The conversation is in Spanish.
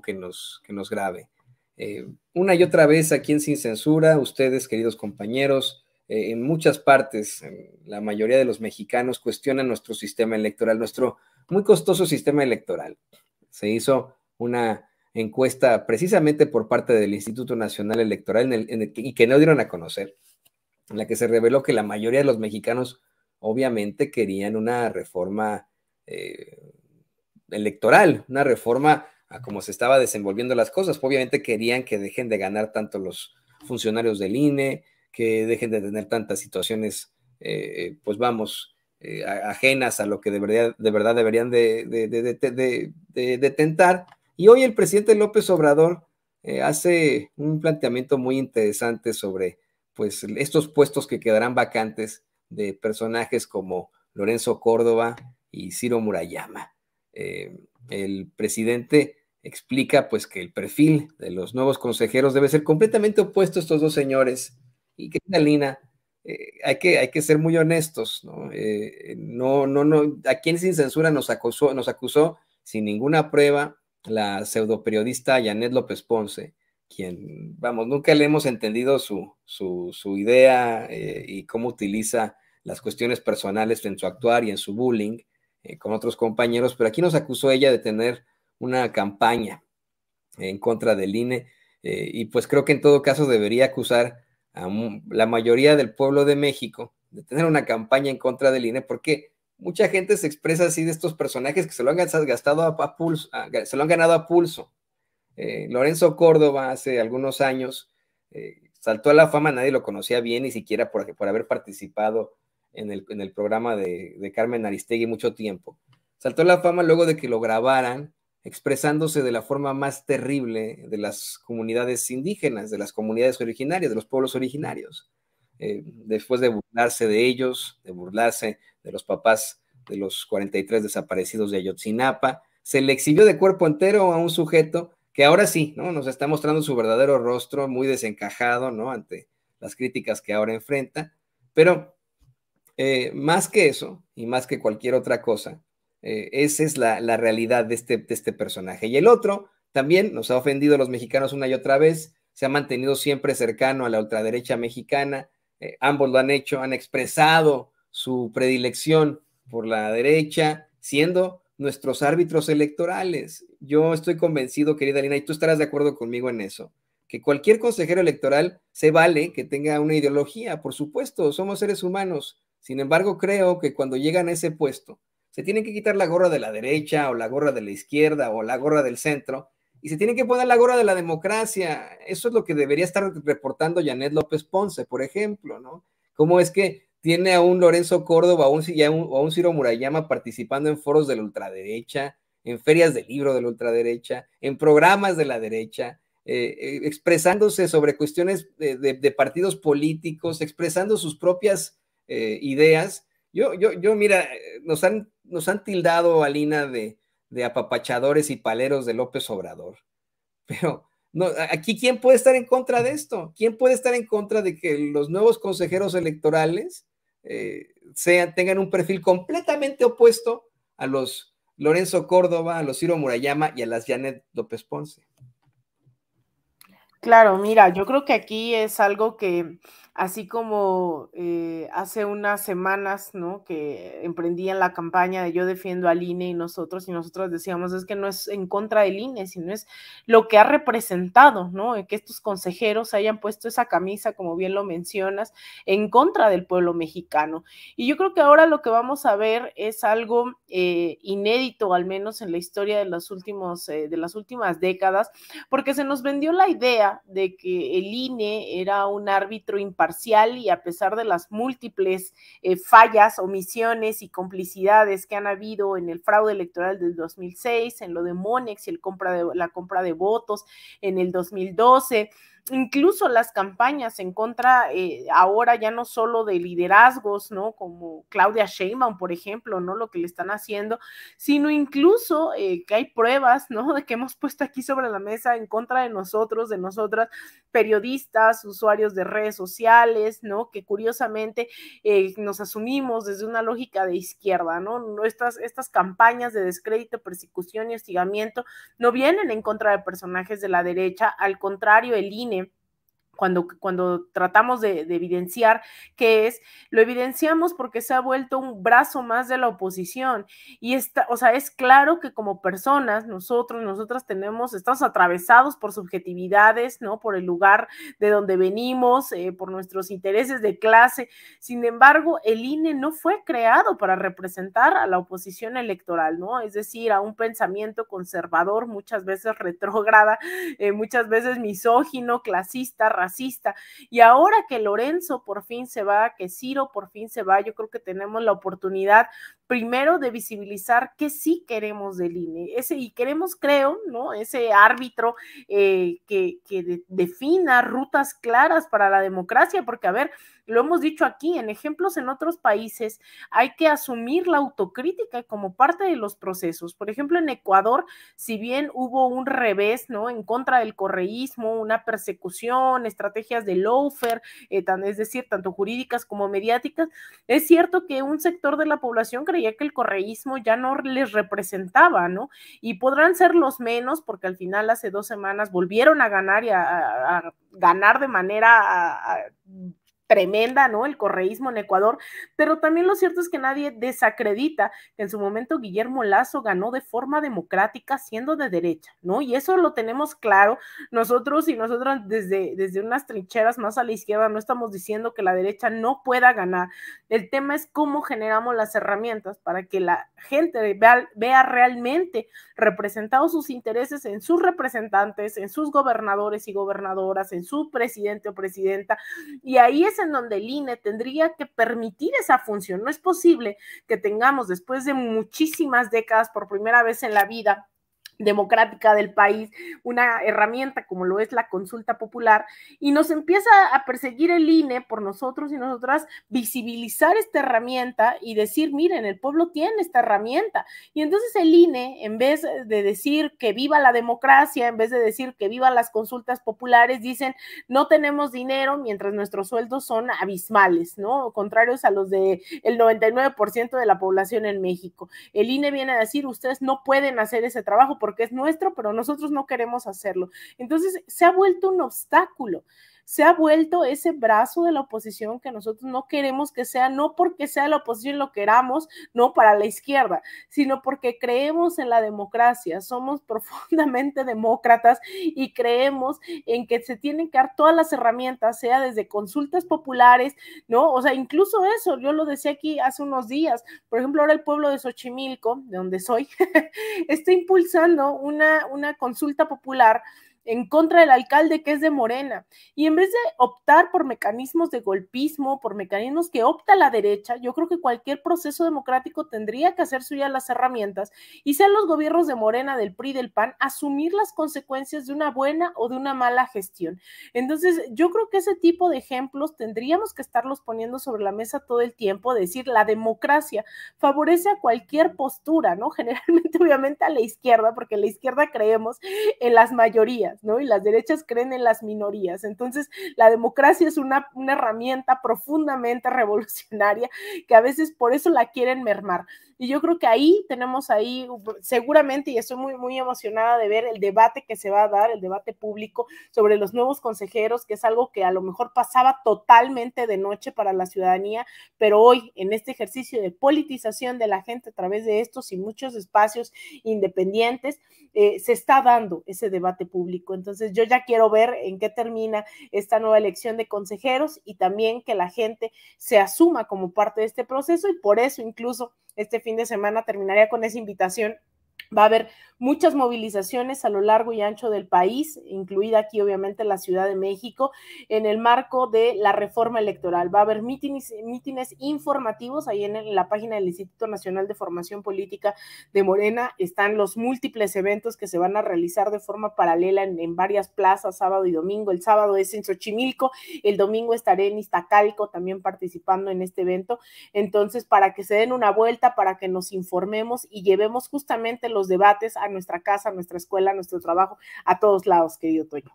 que nos, que nos grabe. Eh, una y otra vez aquí en Sin Censura, ustedes, queridos compañeros, eh, en muchas partes, la mayoría de los mexicanos cuestionan nuestro sistema electoral, nuestro muy costoso sistema electoral. Se hizo una encuesta precisamente por parte del Instituto Nacional Electoral y que no dieron a conocer, en la que se reveló que la mayoría de los mexicanos obviamente querían una reforma eh, electoral, una reforma a cómo se estaba desenvolviendo las cosas. Obviamente querían que dejen de ganar tanto los funcionarios del INE, que dejen de tener tantas situaciones, eh, eh, pues vamos, eh, ajenas a lo que de verdad deberían de, de, tentar. Y hoy el presidente López Obrador hace un planteamiento muy interesante sobre pues estos puestos que quedarán vacantes de personajes como Lorenzo Córdoba y Ciro Murayama el presidente explica pues que el perfil de los nuevos consejeros debe ser completamente opuesto a estos dos señores y que Lina eh, hay, que, hay que ser muy honestos, ¿no? Eh, no, no, a quien sin censura nos acusó, nos acusó sin ninguna prueba la pseudoperiodista Janet López Ponce, quien, vamos, nunca le hemos entendido su, idea eh, y cómo utiliza las cuestiones personales en su actuar y en su bullying eh, con otros compañeros, pero aquí nos acusó ella de tener una campaña en contra del INE eh, y pues creo que en todo caso debería acusar a la mayoría del pueblo de México de tener una campaña en contra del INE porque mucha gente se expresa así de estos personajes que se lo han gastado a, pulso, se lo han ganado a pulso. Eh, Lorenzo Córdoba hace algunos años saltó a la fama, nadie lo conocía bien, ni siquiera por haber participado en el, programa de, Carmen Aristegui mucho tiempo. Saltó la fama luego de que lo grabaran expresándose de la forma más terrible de las comunidades indígenas, de las comunidades originarias, de los pueblos originarios. Eh, después de burlarse de ellos, de burlarse de los papás de los 43 desaparecidos de Ayotzinapa, se le exhibió de cuerpo entero a un sujeto que ahora sí, ¿no? Nos está mostrando su verdadero rostro, muy desencajado, ¿no? Ante las críticas que ahora enfrenta, pero eh, más que eso, y más que cualquier otra cosa, eh, esa es la, realidad de este, de este personaje. Y el otro también nos ha ofendido a los mexicanos una y otra vez, se ha mantenido siempre cercano a la ultraderecha mexicana, eh, ambos lo han hecho, han expresado su predilección por la derecha, siendo nuestros árbitros electorales. Yo estoy convencido, querida Lina, y tú estarás de acuerdo conmigo en eso, que cualquier consejero electoral se vale que tenga una ideología, por supuesto, somos seres humanos, sin embargo, creo que cuando llegan a ese puesto, se tienen que quitar la gorra de la derecha o la gorra de la izquierda o la gorra del centro y se tienen que poner la gorra de la democracia. Eso es lo que debería estar reportando Janet López Ponce, por ejemplo, ¿no? ¿Cómo es que tiene a un Lorenzo Córdoba o a un, Ciro Murayama participando en foros de la ultraderecha, en ferias de libro de la ultraderecha, en programas de la derecha? Eh, eh, expresándose sobre cuestiones de partidos políticos, expresando sus propias eh, ideas. Yo, yo, yo, mira, nos han, nos han tildado, a de, de apapachadores y paleros de López Obrador. Pero no, aquí, ¿quién puede estar en contra de esto? ¿Quién puede estar en contra de que los nuevos consejeros electorales eh, sean, tengan un perfil completamente opuesto a los Lorenzo Córdoba, a los Ciro Murayama y a las Janet López Ponce? Claro, mira, yo creo que aquí es algo que, así como eh, hace unas semanas, ¿no? Que emprendían la campaña de yo defiendo al INE y nosotros, y nosotros decíamos, es que no es en contra del INE, sino es lo que ha representado, ¿no? Que estos consejeros hayan puesto esa camisa, como bien lo mencionas, en contra del pueblo mexicano. Y yo creo que ahora lo que vamos a ver es algo eh, inédito, al menos en la historia de, los últimos, eh, de las últimas décadas, porque se nos vendió la idea de que el INE era un árbitro imparcial y a pesar de las múltiples eh, fallas, omisiones y complicidades que han habido en el fraude electoral del 2006, en lo de Monex y el compra de, la compra de votos en el 2012, incluso las campañas en contra eh, ahora ya no solo de liderazgos, ¿no? Como Claudia Sheinbaum, por ejemplo, ¿no? Lo que le están haciendo, sino incluso eh, que hay pruebas, ¿no? De que hemos puesto aquí sobre la mesa en contra de nosotros, de nosotras, periodistas, usuarios de redes sociales, ¿no? Que curiosamente eh, nos asumimos desde una lógica de izquierda, ¿no? Estas, estas campañas de descrédito, persecución y hostigamiento no vienen en contra de personajes de la derecha, al contrario, el INE cuando, cuando tratamos de, evidenciar qué es, lo evidenciamos porque se ha vuelto un brazo más de la oposición. Y está, o sea, es claro que como personas, nosotros, nosotras tenemos, estamos atravesados por subjetividades, ¿no? Por el lugar de donde venimos, eh, por nuestros intereses de clase. Sin embargo, el INE no fue creado para representar a la oposición electoral, ¿no? Es decir, a un pensamiento conservador, muchas veces retrógrada, eh, muchas veces misógino, clasista, racista racista. Y ahora que Lorenzo por fin se va, que Ciro por fin se va, yo creo que tenemos la oportunidad primero de visibilizar qué sí queremos del INE. Ese, y queremos, creo, ¿no? Ese árbitro eh, que, que defina rutas claras para la democracia, porque, a ver, lo hemos dicho aquí, en ejemplos en otros países, hay que asumir la autocrítica como parte de los procesos. Por ejemplo, en Ecuador, si bien hubo un revés, ¿no? En contra del correísmo, una persecución, estrategias de loafer, eh, tan, es decir, tanto jurídicas como mediáticas, es cierto que un sector de la población creía que el correísmo ya no les representaba, ¿no? Y podrán ser los menos, porque al final hace dos semanas volvieron a ganar y a, ganar de manera tremenda, ¿no? El correísmo en Ecuador, pero también lo cierto es que nadie desacredita que en su momento Guillermo Lazo ganó de forma democrática siendo de derecha, ¿no? Y eso lo tenemos claro nosotros y nosotros desde, desde unas trincheras más a la izquierda no estamos diciendo que la derecha no pueda ganar. El tema es cómo generamos las herramientas para que la gente vea, vea realmente representados sus intereses en sus representantes, en sus gobernadores y gobernadoras, en su presidente o presidenta. Y ahí es en donde el INE tendría que permitir esa función. No es posible que tengamos, después de muchísimas décadas, por primera vez en la vida, democrática del país, una herramienta como lo es la consulta popular, y nos empieza a perseguir el INE por nosotros y nosotras, visibilizar esta herramienta y decir, miren, el pueblo tiene esta herramienta. Y entonces el INE, en vez de decir que viva la democracia, en vez de decir que viva las consultas populares, dicen, no tenemos dinero mientras nuestros sueldos son abismales, ¿no? Contrarios a los del el 99% de la población en México. El INE viene a decir, ustedes no pueden hacer ese trabajo porque es nuestro, pero nosotros no queremos hacerlo. Entonces, se ha vuelto un obstáculo se ha vuelto ese brazo de la oposición que nosotros no queremos que sea, no porque sea la oposición lo queramos, no para la izquierda, sino porque creemos en la democracia, somos profundamente demócratas y creemos en que se tienen que dar todas las herramientas, sea desde consultas populares, ¿no? O sea, incluso eso, yo lo decía aquí hace unos días, por ejemplo, ahora el pueblo de Xochimilco, de donde soy, está impulsando una, una consulta popular en contra del alcalde que es de Morena. Y en vez de optar por mecanismos de golpismo, por mecanismos que opta la derecha, yo creo que cualquier proceso democrático tendría que hacer suya las herramientas y sean los gobiernos de Morena, del PRI, del PAN, asumir las consecuencias de una buena o de una mala gestión. Entonces, yo creo que ese tipo de ejemplos tendríamos que estarlos poniendo sobre la mesa todo el tiempo, decir, la democracia favorece a cualquier postura, ¿no? Generalmente, obviamente, a la izquierda, porque la izquierda creemos en las mayorías. ¿no? Y las derechas creen en las minorías. Entonces, la democracia es una herramienta profundamente revolucionaria que a veces por eso la quieren mermar. Y yo creo que ahí tenemos ahí seguramente, y estoy muy, muy emocionada de ver el debate que se va a dar, el debate público sobre los nuevos consejeros, que es algo que a lo mejor pasaba totalmente de noche para la ciudadanía, pero hoy en este ejercicio de politización de la gente a través de estos y muchos espacios independientes, eh, se está dando ese debate público. Entonces yo ya quiero ver en qué termina esta nueva elección de consejeros y también que la gente se asuma como parte de este proceso y por eso incluso este fin de semana terminaría con esa invitación Va a haber muchas movilizaciones a lo largo y ancho del país, incluida aquí obviamente la Ciudad de México, en el marco de la reforma electoral. Va a haber mítines, mítines informativos ahí en, la página del Instituto Nacional de Formación Política de Morena. Están los múltiples eventos que se van a realizar de forma paralela en, varias plazas, sábado y domingo. El sábado es en Xochimilco, el domingo estaré en Iztacalco también participando en este evento. Entonces, para que se den una vuelta, para que nos informemos y llevemos justamente los debates, a nuestra casa, a nuestra escuela, a nuestro trabajo, a todos lados, querido Toño.